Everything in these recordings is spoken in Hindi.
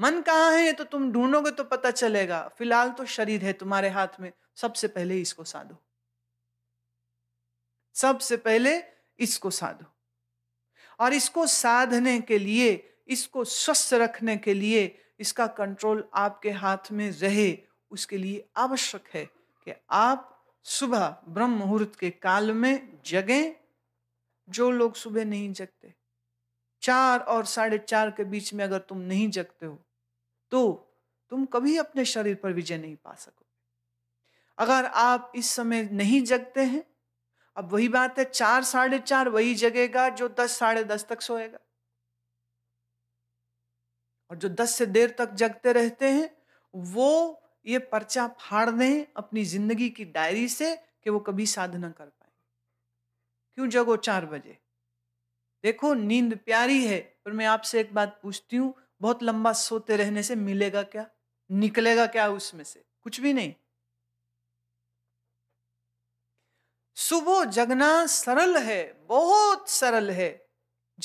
मन कहाँ है तो तुम ढूंढोगे तो पता चलेगा फिलहाल तो शरीर है तुम्हारे हाथ में सबसे पहले इसको साधो सबसे पहले इसको साधो और इसको साधने के लिए इसको स्वस्थ रखने के लिए इसका कंट्रोल आपके हाथ में रहे उसके लिए आवश्यक है कि आप सुबह ब्रह्म मुहूर्त के काल में जगें जो लोग सुबह नहीं जगते चार और साढ़े चार के बीच में अगर तुम नहीं जगते हो तो तुम कभी अपने शरीर पर विजय नहीं पा सकोगे अगर आप इस समय नहीं जगते हैं अब वही बात है चार साढ़े चार वही जगेगा जो दस साढ़े दस तक सोएगा और जो दस से देर तक जगते रहते हैं वो ये पर्चा फाड़ दें अपनी जिंदगी की डायरी से कि वो कभी साधना कर पाएंगे क्यों जगो चार बजे देखो नींद प्यारी है पर मैं आपसे एक बात पूछती हूं बहुत लंबा सोते रहने से मिलेगा क्या निकलेगा क्या उसमें से कुछ भी नहीं सुबह जगना सरल है बहुत सरल है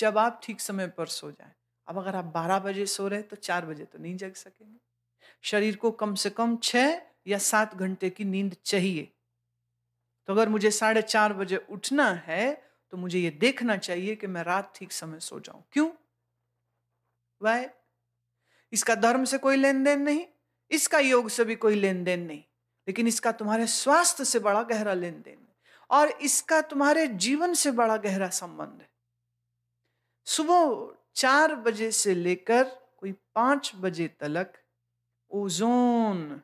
जब आप ठीक समय पर सो जाए अब अगर आप 12 बजे सो रहे तो 4 बजे तो नहीं जग सकेंगे शरीर को कम से कम 6 या सात घंटे की नींद चाहिए तो अगर मुझे साढ़े चार बजे उठना है तो मुझे ये देखना चाहिए कि मैं रात ठीक समय सो जाऊं क्यों वाई इसका धर्म से कोई लेन देन नहीं इसका योग से भी कोई लेन देन नहीं लेकिन इसका तुम्हारे स्वास्थ्य से बड़ा गहरा लेन देन और इसका तुम्हारे जीवन से बड़ा गहरा संबंध है सुबह चार बजे से लेकर कोई पांच बजे तलक ओजोन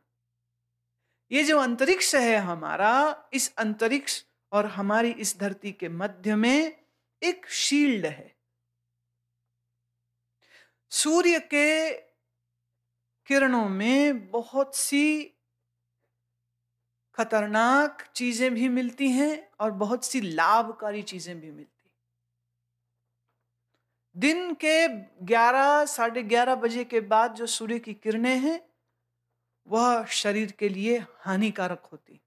ये जो अंतरिक्ष है हमारा इस अंतरिक्ष और हमारी इस धरती के मध्य में एक शील्ड है सूर्य के किरणों में बहुत सी खतरनाक चीजें भी मिलती हैं और बहुत सी लाभकारी चीजें भी मिलती दिन के 11 साढ़े ग्यारह बजे के बाद जो सूर्य की किरणें हैं वह शरीर के लिए हानिकारक होती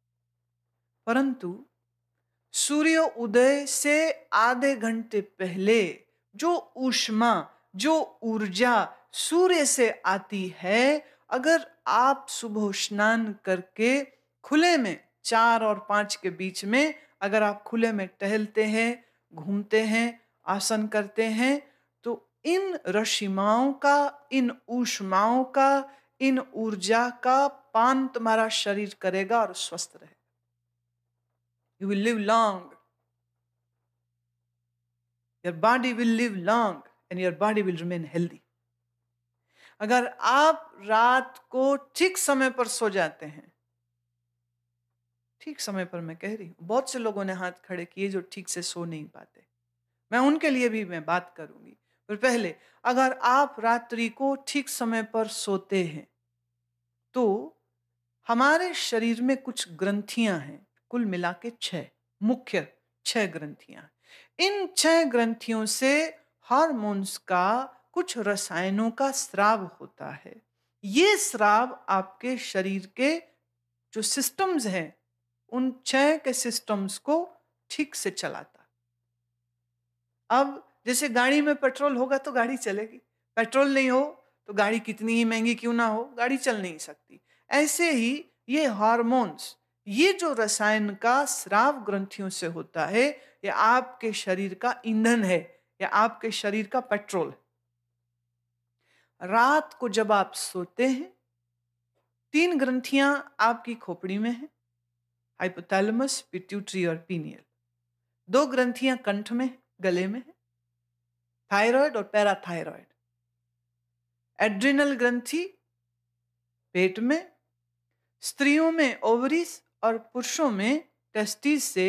परंतु सूर्य उदय से आधे घंटे पहले जो ऊष्मा जो ऊर्जा सूर्य से आती है अगर आप सुबह स्नान करके खुले में चार और पाँच के बीच में अगर आप खुले में टहलते हैं घूमते हैं आसन करते हैं तो इन रशिमाओं का इन ऊष्माओं का इन ऊर्जा का पान तुम्हारा शरीर करेगा और स्वस्थ रहेगा you will live long your body will live long and your body will remain healthy अगर आप रात को ठीक समय पर सो जाते हैं ठीक समय पर मैं कह रही हूं बहुत से लोगों ने हाथ खड़े किए जो ठीक से सो नहीं पाते मैं उनके लिए भी मैं बात करूंगी पर पहले अगर आप रात्रि को ठीक समय पर सोते हैं तो हमारे शरीर में कुछ ग्रंथियां हैं कुल मिला के छह मुख्य छह ग्रंथियां इन छह ग्रंथियों से हार्मोन्स का कुछ रसायनों का स्राव होता है ये स्राव आपके शरीर के जो सिस्टम्स हैं उन छह के सिस्टम्स को ठीक से चलाता अब जैसे गाड़ी में पेट्रोल होगा तो गाड़ी चलेगी पेट्रोल नहीं हो तो गाड़ी कितनी ही महंगी क्यों ना हो गाड़ी चल नहीं सकती ऐसे ही ये हार्मोन्स ये जो रसायन का स्राव ग्रंथियों से होता है ये आपके शरीर का ईंधन है या आपके शरीर का पेट्रोल है रात को जब आप सोते हैं तीन ग्रंथियां आपकी खोपड़ी में हैं हाइपोथैलेमस पिट्यूटरी और पीनियल दो ग्रंथियां कंठ में गले में है थायराइड और पैराथायराइड एड्रिनल ग्रंथि पेट में स्त्रियों में ओवरीज और पुरुषों में टेस्टिस से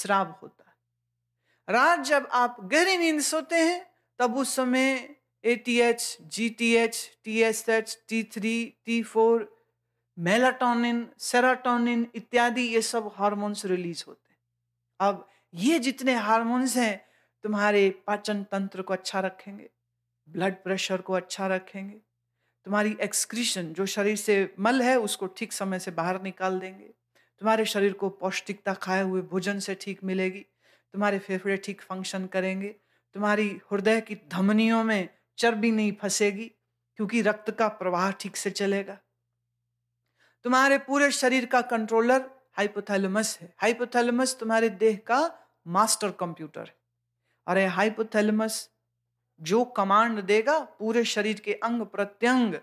श्राव होता है रात जब आप गहरी नींद सोते हैं तब उस समय ATH, GTH, TSH, T3, T4, melatonin serotonin इत्यादि ये सब हार्मोन्स रिलीज होते हैं अब ये जितने हार्मोन्स हैं तुम्हारे पाचन तंत्र को अच्छा रखेंगे ब्लड प्रेशर को अच्छा रखेंगे तुम्हारी एक्सक्रीशन जो शरीर से मल है उसको ठीक समय से बाहर निकाल देंगे तुम्हारे शरीर को पौष्टिकता खाए हुए भोजन से ठीक मिलेगी तुम्हारे फेफड़े ठीक फंक्शन करेंगे तुम्हारी हृदय की धमनियों में चर्बी नहीं फंसेगी क्योंकि रक्त का प्रवाह ठीक से चलेगा तुम्हारे पूरे शरीर का कंट्रोलर हाइपोथैलेमस है हाइपोथैलेमस तुम्हारे देह का मास्टर कंप्यूटर है अरे हाइपोथैलेमस जो कमांड देगा पूरे शरीर के अंग प्रत्यंग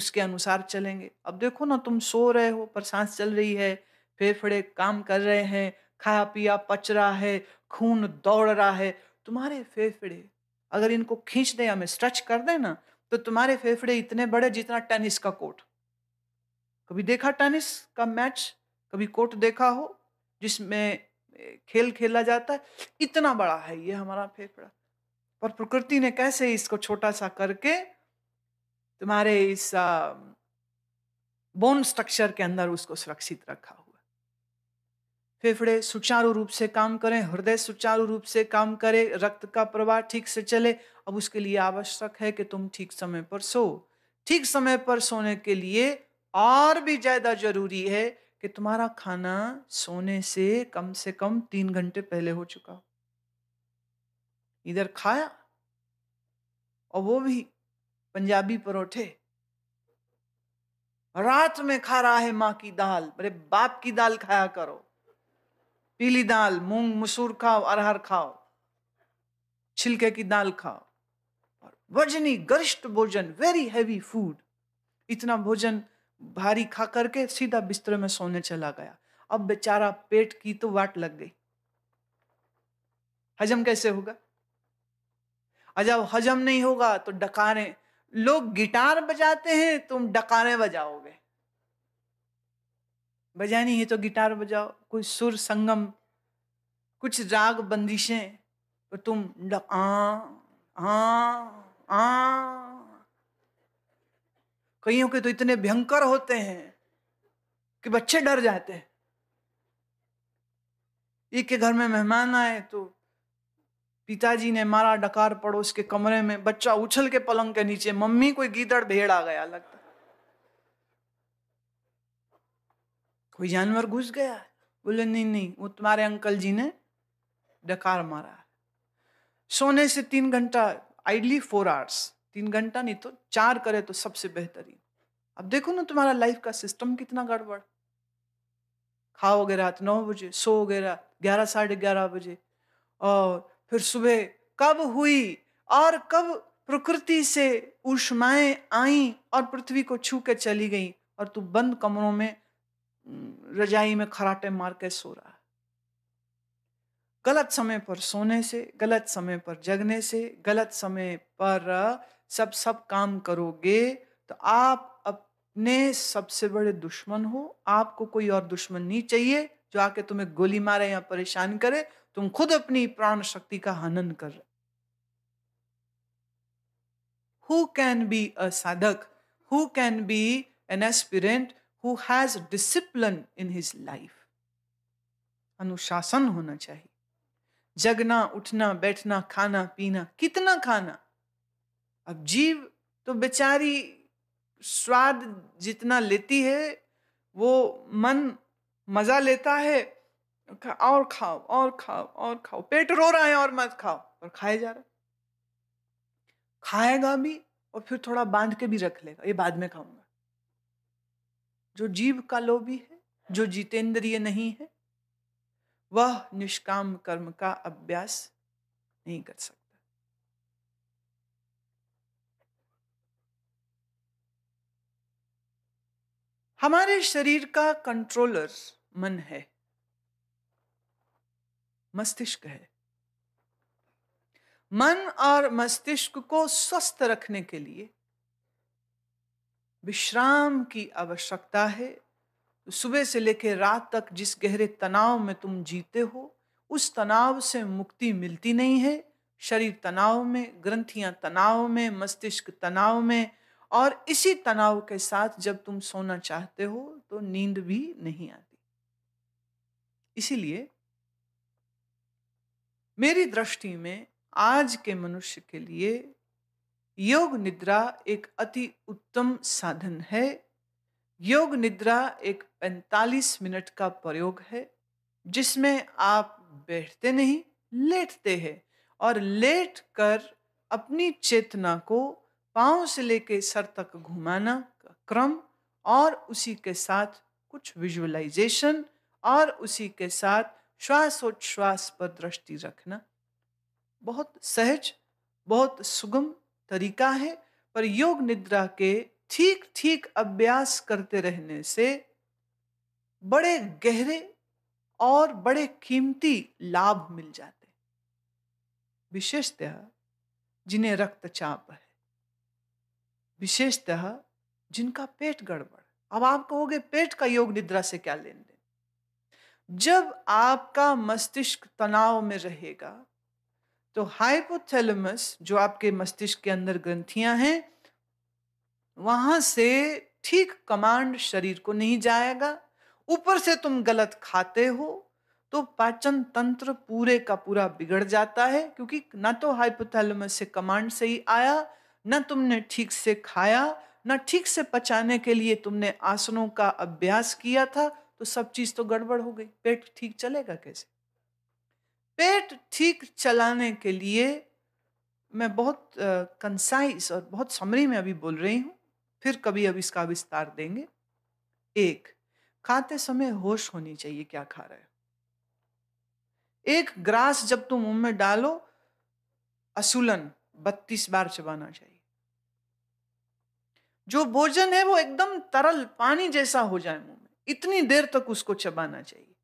उसके अनुसार चलेंगे अब देखो ना तुम सो रहे हो पर सांस चल रही है फेफड़े काम कर रहे हैं खाया पिया पच रहा है खून दौड़ रहा है तुम्हारे फेफड़े अगर इनको खींच दें हमें स्ट्रेच कर दें ना तो तुम्हारे फेफड़े इतने बड़े जितना टेनिस का कोर्ट कभी देखा टेनिस का मैच कभी कोर्ट देखा हो जिसमें खेल खेला जाता है इतना बड़ा है ये हमारा फेफड़ा पर प्रकृति ने कैसे इसको छोटा सा करके तुम्हारे इस बोन स्ट्रक्चर के अंदर उसको सुरक्षित रखा हो फेफड़े सुचारू रूप से काम करें हृदय सुचारू रूप से काम करे रक्त का प्रवाह ठीक से चले अब उसके लिए आवश्यक है कि तुम ठीक समय पर सो ठीक समय पर सोने के लिए और भी ज़्यादा जरूरी है कि तुम्हारा खाना सोने से कम से कम तीन घंटे पहले हो चुका हो इधर खाया और वो भी पंजाबी परोठे रात में खा रहा है माँ की दाल अरे बाप की दाल खाया करो पीली दाल मूंग मसूर खाओ अरहर खाओ छिलके की दाल खाओ और वजनी गरिष्ठ भोजन वेरी हैवी फूड इतना भोजन भारी खा करके सीधा बिस्तर में सोने चला गया अब बेचारा पेट की तो वाट लग गई हजम कैसे होगा अजब हजम नहीं होगा तो डकारें लोग गिटार बजाते हैं तुम डकारें बजाओगे बजानी है तो गिटार बजाओ कोई सुर संगम कुछ राग बंदिशें तो तुम आ आ आ कईयों के तो इतने भयंकर होते हैं कि बच्चे डर जाते हैं एक के घर में मेहमान आए तो पिताजी ने मारा डकार पड़ोस के कमरे में बच्चा उछल के पलंग के नीचे मम्मी कोई गीदड़ भेड़ आ गया लगता कोई जानवर घुस गया बोले नहीं नहीं वो तुम्हारे अंकल जी ने डकार मारा सोने से तीन घंटा आइडली फोर आवर्स तीन घंटा नहीं तो चार करे तो सबसे बेहतरीन अब देखो ना तुम्हारा लाइफ का सिस्टम कितना गड़बड़ खाओगे रात नौ बजे सोओगे रात ग्यारह साढ़े ग्यारह बजे और फिर सुबह कब हुई और कब प्रकृति से ऊष्माएं आई और पृथ्वी को छू के चली गई और तू बंद कमरों में रजाई में खराटे मार के सो रहा है गलत समय पर सोने से गलत समय पर जगने से गलत समय पर सब सब काम करोगे तो आप अपने सबसे बड़े दुश्मन हो आपको कोई और दुश्मन नहीं चाहिए जो आके तुम्हें गोली मारे या परेशान करे तुम खुद अपनी प्राण शक्ति का हनन कर रहे who can be a sadhak who can be an aspirant who has discipline in his life अनुशासन होना चाहिए जगना उठना बैठना खाना पीना कितना खाना अब जीव तो बेचारी स्वाद जितना लेती है वो मन मजा लेता है और खाओ और खाओ और खाओ पेट रो रहा है और मत खाओ और खाए जा रहा खाएगा भी और फिर थोड़ा बांध के भी रख लेगा ये बाद में खाऊंगा जो जीव का लोभी है जो जितेंद्रिय नहीं है वह निष्काम कर्म का अभ्यास नहीं कर सकता हमारे शरीर का कंट्रोलर मन है मस्तिष्क है मन और मस्तिष्क को स्वस्थ रखने के लिए विश्राम की आवश्यकता है तो सुबह से लेकर रात तक जिस गहरे तनाव में तुम जीते हो उस तनाव से मुक्ति मिलती नहीं है शरीर तनाव में ग्रंथियां तनाव में मस्तिष्क तनाव में और इसी तनाव के साथ जब तुम सोना चाहते हो तो नींद भी नहीं आती इसीलिए मेरी दृष्टि में आज के मनुष्य के लिए योग निद्रा एक अति उत्तम साधन है योग निद्रा एक 45 मिनट का प्रयोग है जिसमें आप बैठते नहीं लेटते हैं और लेट कर अपनी चेतना को पाँव से लेकर सर तक घुमाना का क्रम और उसी के साथ कुछ विजुअलाइजेशन और उसी के साथ श्वासोच्छ्वास पर दृष्टि रखना बहुत सहज बहुत सुगम तरीका है पर योग निद्रा के ठीक ठीक अभ्यास करते रहने से बड़े गहरे और बड़े कीमती लाभ मिल जाते विशेषतः जिन्हें रक्तचाप है विशेषतः जिनका पेट गड़बड़ अब आप कहोगे पेट का योग निद्रा से क्या लेन देन जब आपका मस्तिष्क तनाव में रहेगा तो हाइपोथैलेमस जो आपके मस्तिष्क के अंदर ग्रंथियां हैं वहां से ठीक कमांड शरीर को नहीं जाएगा ऊपर से तुम गलत खाते हो तो पाचन तंत्र पूरे का पूरा बिगड़ जाता है क्योंकि ना तो हाइपोथैलेमस से कमांड सही आया ना तुमने ठीक से खाया ना ठीक से पचाने के लिए तुमने आसनों का अभ्यास किया था तो सब चीज़ तो गड़बड़ हो गई पेट ठीक चलेगा कैसे पेट ठीक चलाने के लिए मैं बहुत कंसाइज और बहुत समरी में अभी बोल रही हूँ फिर कभी अब इसका विस्तार देंगे एक खाते समय होश होनी चाहिए क्या खा रहे हो एक ग्रास जब तुम मुंह में डालो असूलन बत्तीस बार चबाना चाहिए जो भोजन है वो एकदम तरल पानी जैसा हो जाए मुंह में इतनी देर तक उसको चबाना चाहिए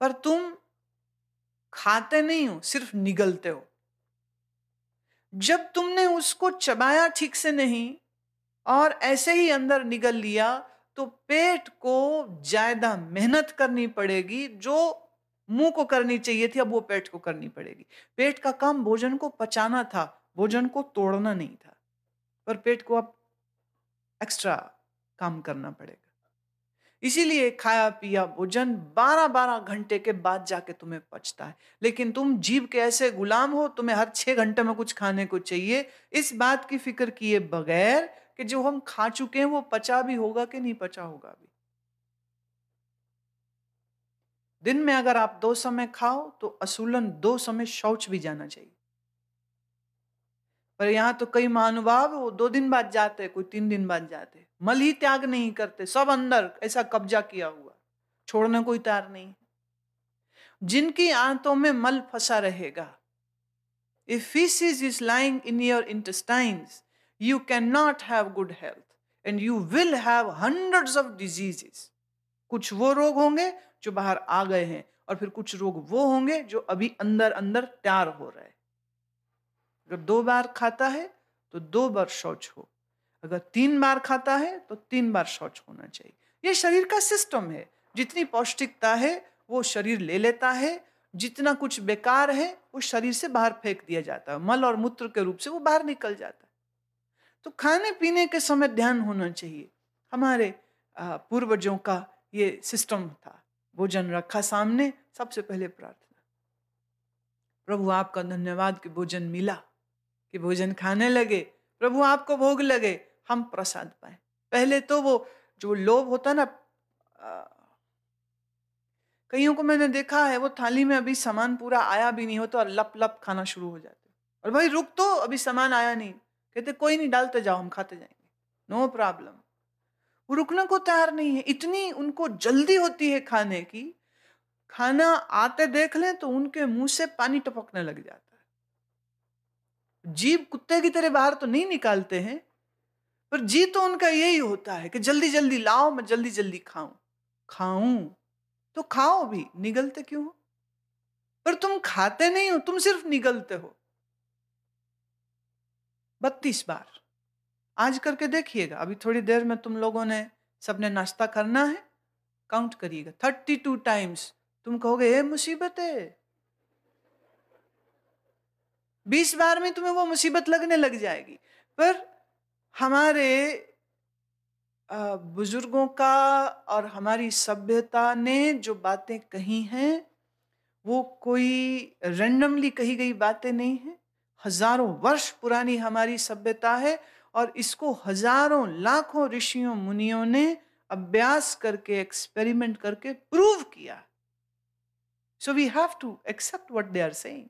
पर तुम खाते नहीं हो सिर्फ निगलते हो जब तुमने उसको चबाया ठीक से नहीं और ऐसे ही अंदर निगल लिया तो पेट को ज्यादा मेहनत करनी पड़ेगी जो मुंह को करनी चाहिए थी अब वो पेट को करनी पड़ेगी पेट का काम भोजन को पचाना था भोजन को तोड़ना नहीं था पर पेट को अब एक्स्ट्रा काम करना पड़ेगा इसीलिए खाया पिया भोजन बारह बारह घंटे के बाद जाके तुम्हें पचता है लेकिन तुम जीव के ऐसे गुलाम हो तुम्हें हर छः घंटे में कुछ खाने को चाहिए इस बात की फिक्र किए बगैर कि जो हम खा चुके हैं वो पचा भी होगा कि नहीं पचा होगा भी दिन में अगर आप दो समय खाओ तो असूलन दो समय शौच भी जाना चाहिए पर यहाँ तो कई महानुभाव दो दिन बाद जाते कोई तीन दिन बाद जाते मल ही त्याग नहीं करते सब अंदर ऐसा कब्जा किया हुआ छोड़ने को तैयार नहीं जिनकी आंतों में मल फंसा रहेगा if faeces is lying in your intestines you can not have good health and you will have hundred of diseases कुछ वो रोग होंगे जो बाहर आ गए हैं और फिर कुछ रोग वो होंगे जो अभी अंदर अंदर तैयार हो रहे हैं अगर दो बार खाता है तो दो बार शौच हो अगर तीन बार खाता है तो तीन बार शौच होना चाहिए ये शरीर का सिस्टम है जितनी पौष्टिकता है वो शरीर ले लेता है जितना कुछ बेकार है वो शरीर से बाहर फेंक दिया जाता है मल और मूत्र के रूप से वो बाहर निकल जाता है तो खाने पीने के समय ध्यान होना चाहिए हमारे पूर्वजों का ये सिस्टम था भोजन रखा सामने सबसे पहले प्रार्थना प्रभु आपका धन्यवाद कि भोजन मिला कि भोजन खाने लगे प्रभु आपको भोग लगे हम प्रसाद पाए पहले तो वो जो लोभ होता ना कईयों को मैंने देखा है वो थाली में अभी सामान पूरा आया भी नहीं होता और लप लप खाना शुरू हो जाते और भाई रुक तो अभी सामान आया नहीं कहते कोई नहीं डालते जाओ हम खाते जाएंगे नो प्रॉब्लम वो रुकने को तैयार नहीं है इतनी उनको जल्दी होती है खाने की खाना आते देख लें तो उनके मुंह से पानी टपकने लग जाता जीव कुत्ते की तरह बाहर तो नहीं निकालते हैं पर जी तो उनका यही होता है कि जल्दी जल्दी लाओ मैं जल्दी जल्दी खाऊं खाऊं तो खाओ भी निगलते क्यों हो पर तुम खाते नहीं हो तुम सिर्फ निगलते हो बत्तीस बार आज करके देखिएगा अभी थोड़ी देर में तुम लोगों ने सबने नाश्ता करना है काउंट करिएगा थर्टी टू टाइम्स तुम कहोगे ये मुसीबत है बीस बार में तुम्हें वो मुसीबत लगने लग जाएगी पर हमारे बुजुर्गों का और हमारी सभ्यता ने जो बातें कही हैं वो कोई रेंडमली कही गई बातें नहीं हैं हजारों वर्ष पुरानी हमारी सभ्यता है और इसको हजारों लाखों ऋषियों मुनियों ने अभ्यास करके एक्सपेरिमेंट करके प्रूव किया so we have to accept what they are saying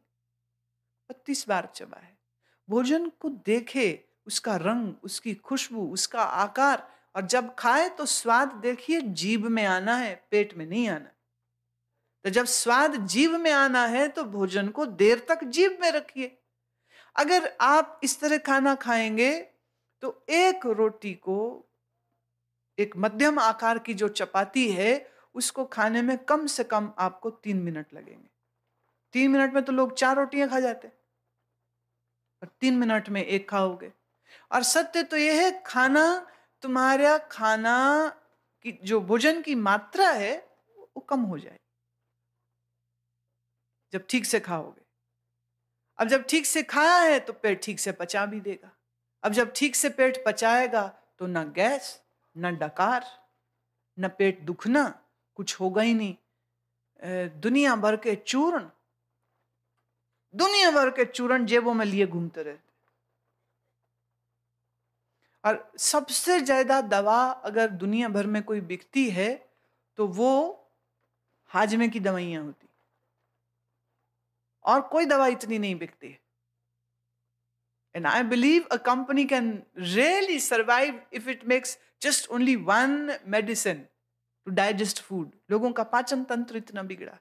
बत्तीस बार है भोजन को देखे उसका रंग उसकी खुशबू उसका आकार और जब खाए तो स्वाद देखिए जीभ में आना है पेट में नहीं आना तो जब स्वाद जीव में आना है तो भोजन को देर तक जीव में रखिए अगर आप इस तरह खाना खाएंगे तो एक रोटी को एक मध्यम आकार की जो चपाती है उसको खाने में कम से कम आपको तीन मिनट लगेंगे तीन मिनट में तो लोग चार रोटियां खा जाते हैं और तीन मिनट में एक खाओगे और सत्य तो यह है खाना तुम्हारा खाना की जो भोजन की मात्रा है वो कम हो जाए जब ठीक से खाओगे अब जब ठीक से खाया है तो पेट ठीक से पचा भी देगा अब जब ठीक से पेट पचाएगा तो ना गैस ना डकार न पेट दुखना कुछ होगा ही नहीं दुनिया भर के चूर्ण दुनिया भर के चूरण जेबों में लिए घूमते रहते और सबसे ज्यादा दवा अगर दुनिया भर में कोई बिकती है तो वो हाजमे की दवाइयां होती और कोई दवा इतनी नहीं बिकती है and I believe a company can really survive if it makes just only one medicine to digest food लोगों का पाचन तंत्र इतना बिगड़ा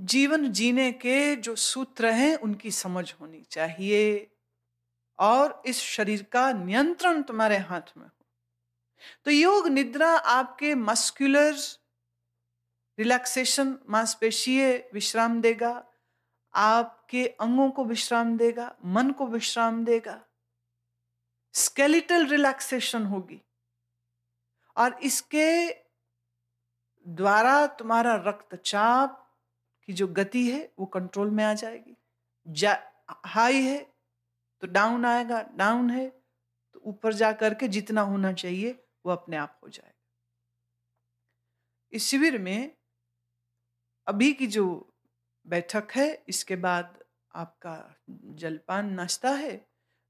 जीवन जीने के जो सूत्र हैं उनकी समझ होनी चाहिए और इस शरीर का नियंत्रण तुम्हारे हाथ में हो तो योग निद्रा आपके मस्कुलर रिलैक्सेशन मांसपेशीय विश्राम देगा आपके अंगों को विश्राम देगा मन को विश्राम देगा स्केलेटल रिलैक्सेशन होगी और इसके द्वारा तुम्हारा रक्तचाप कि जो गति है वो कंट्रोल में आ जाएगी जा हाई है तो डाउन आएगा डाउन है तो ऊपर जा करके जितना होना चाहिए वो अपने आप हो जाएगा इस शिविर में अभी की जो बैठक है इसके बाद आपका जलपान नाश्ता है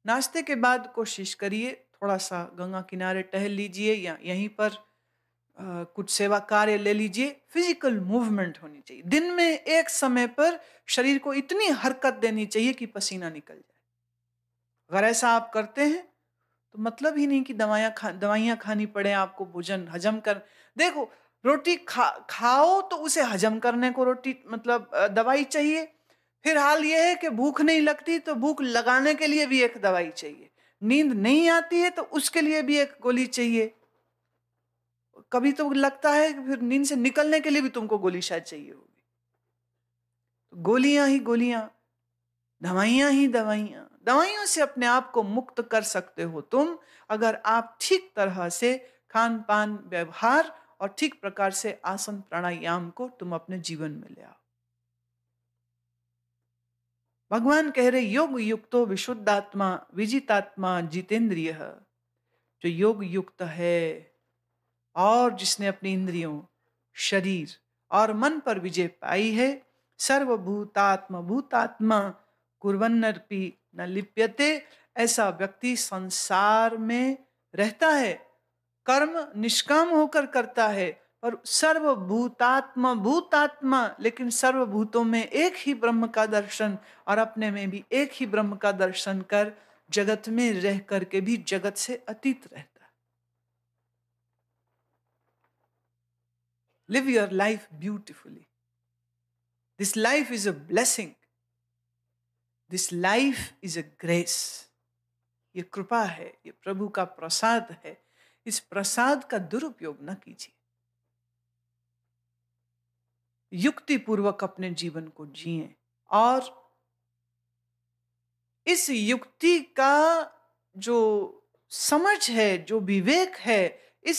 नाश्ते के बाद कोशिश करिए थोड़ा सा गंगा किनारे टहल लीजिए या यहीं पर कुछ सेवा कार्य ले लीजिए फिजिकल मूवमेंट होनी चाहिए दिन में एक समय पर शरीर को इतनी हरकत देनी चाहिए कि पसीना निकल जाए अगर ऐसा आप करते हैं तो मतलब ही नहीं कि दवाइयाँ खा दवाइयाँ खानी पड़े आपको भोजन हजम कर देखो रोटी खा खाओ तो उसे हजम करने को रोटी मतलब दवाई चाहिए फिर हाल यह है कि भूख नहीं लगती तो भूख लगाने के लिए भी एक दवाई चाहिए नींद नहीं आती है तो उसके लिए भी एक गोली चाहिए कभी तो लगता है कि फिर नींद से निकलने के लिए भी तुमको गोली शायद चाहिए होगी गोलियां ही गोलियां दवाइयां ही दवाइयां दवाइयों से अपने आप को मुक्त कर सकते हो तुम अगर आप ठीक तरह से खान पान व्यवहार और ठीक प्रकार से आसन प्राणायाम को तुम अपने जीवन में ले आओ भगवान कह रहे योग युक्तो विशुद्धात्मा विजितात्मा जितेंद्रिय जो योग युक्त है और जिसने अपनी इंद्रियों शरीर और मन पर विजय पाई है सर्वभूतात्म भूतात्मा कुरन्नपि न लिप्यते ऐसा व्यक्ति संसार में रहता है कर्म निष्काम होकर करता है पर सर्वभूतात्मा भूतात्मा लेकिन सर्वभूतों में एक ही ब्रह्म का दर्शन और अपने में भी एक ही ब्रह्म का दर्शन कर जगत में रह करके भी जगत से अतीत रहता Live your life beautifully. This life is a blessing. This life is a grace ये कृपा है ये प्रभु का प्रसाद है इस प्रसाद का दुरुपयोग न कीजिए युक्ति पूर्वक अपने जीवन को जिए और इस युक्ति का जो समझ है जो विवेक है इस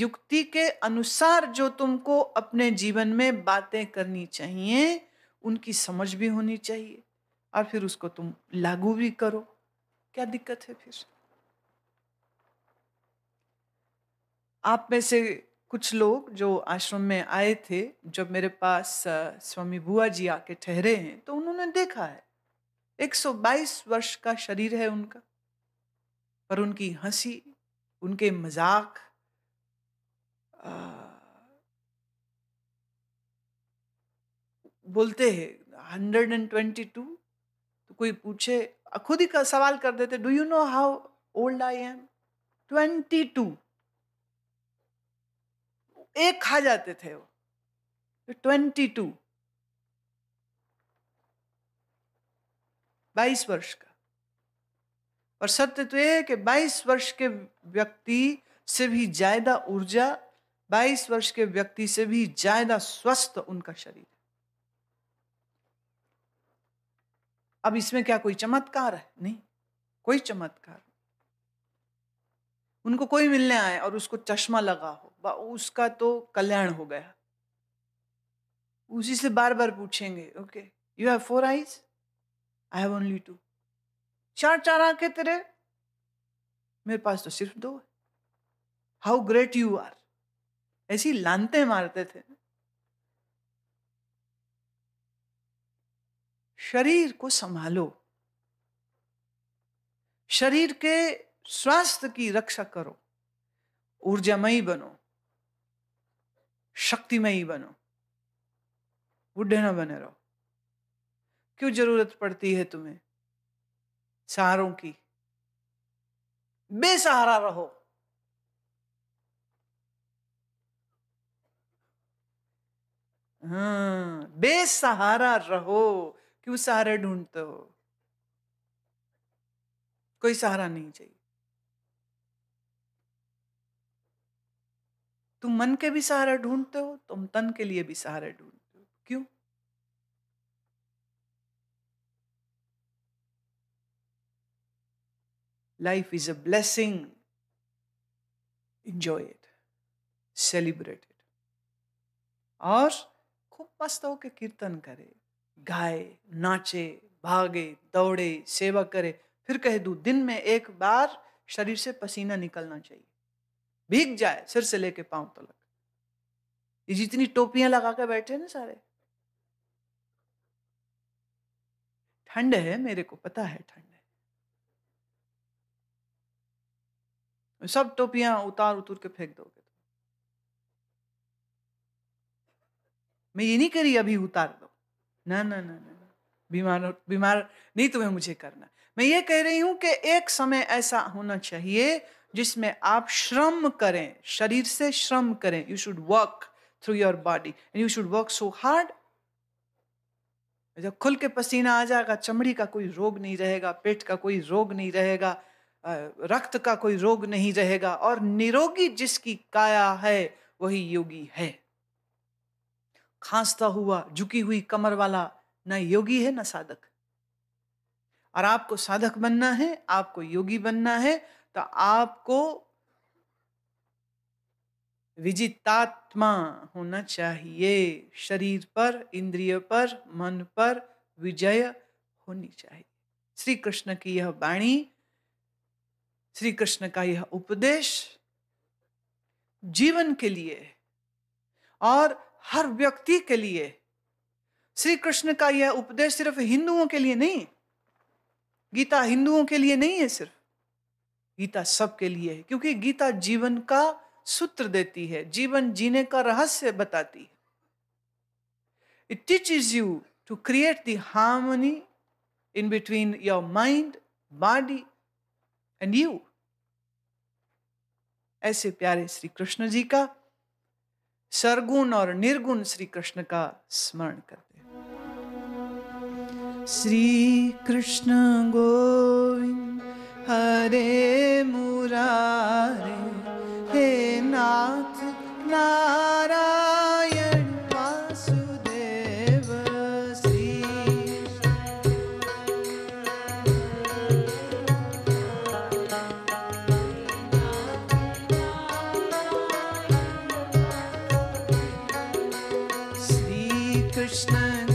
युक्ति के अनुसार जो तुमको अपने जीवन में बातें करनी चाहिए उनकी समझ भी होनी चाहिए और फिर उसको तुम लागू भी करो क्या दिक्कत है फिर आप में से कुछ लोग जो आश्रम में आए थे जब मेरे पास स्वामी बुआ जी आके ठहरे हैं तो उन्होंने देखा है 122 वर्ष का शरीर है उनका पर उनकी हंसी उनके मजाक बोलते हैं हंड्रेड एंड ट्वेंटी टू तो कोई पूछे खुद ही सवाल कर देते do you know how old I am twenty two एक खा जाते थे वो तो ट्वेंटी टू बाईस वर्ष का और सत्य तो यह है कि बाईस वर्ष के व्यक्ति से भी ज्यादा ऊर्जा बाईस वर्ष के व्यक्ति से भी ज्यादा स्वस्थ उनका शरीर अब इसमें क्या कोई चमत्कार है नहीं कोई चमत्कार उनको कोई मिलने आए और उसको चश्मा लगा हो उसका तो कल्याण हो गया उसी से बार बार पूछेंगे okay you have four eyes I have only two चार चार आंखें तेरे मेरे पास तो सिर्फ दो है हाउ ग्रेट यू आर ऐसी लानते मारते थे शरीर को संभालो शरीर के स्वास्थ्य की रक्षा करो ऊर्जामयी बनो शक्तिमयी बनो बुढ़े न बने रहो क्यों जरूरत पड़ती है तुम्हें सहारों की बेसहारा रहो हाँ बेसहारा रहो क्यों सहारा ढूंढते हो कोई सहारा नहीं चाहिए तुम मन के भी सहारा ढूंढते हो तुम तन के लिए भी सहारा ढूंढते हो क्यों life is a blessing enjoy it celebrate it और खूब मस्त होकर कीर्तन करे गाए नाचे भागे दौड़े सेवा करे फिर कह दू दिन में एक बार शरीर से पसीना निकलना चाहिए भीग जाए सिर से लेके पांव तलक ये जितनी टोपियां लगा के बैठे ना सारे ठंड है मेरे को पता है ठंड है सब टोपियां उतार उतर के फेंक दोगे तो। मैं ये नहीं करी अभी उतार दो ना ना ना ना बीमार बीमार नहीं तुम्हें मुझे करना मैं ये कह रही हूं कि एक समय ऐसा होना चाहिए जिसमें आप श्रम करें शरीर से श्रम करें you should work through your body and you should work so hard जब खुल के पसीना आ जाएगा चमड़ी का कोई रोग नहीं रहेगा पेट का कोई रोग नहीं रहेगा रक्त का कोई रोग नहीं रहेगा और निरोगी जिसकी काया है वही योगी है खांसता हुआ झुकी हुई कमर वाला ना योगी है ना साधक और आपको साधक बनना है आपको योगी बनना है तो आपको विजितात्मा होना चाहिए शरीर पर इंद्रिय पर मन पर विजय होनी चाहिए श्री कृष्ण की यह वाणी श्री कृष्ण का यह उपदेश जीवन के लिए और हर व्यक्ति के लिए श्री कृष्ण का यह उपदेश सिर्फ हिंदुओं के लिए नहीं गीता हिंदुओं के लिए नहीं है सिर्फ गीता सबके लिए है क्योंकि गीता जीवन का सूत्र देती है जीवन जीने का रहस्य बताती है it teaches you to create the harmony in between your mind body and you ऐसे प्यारे श्री कृष्ण जी का सरगुण और निर्गुण श्री कृष्ण का स्मरण करते हैं श्री कृष्ण गोविंद हरे मुरारे हे नाथ नारायण understand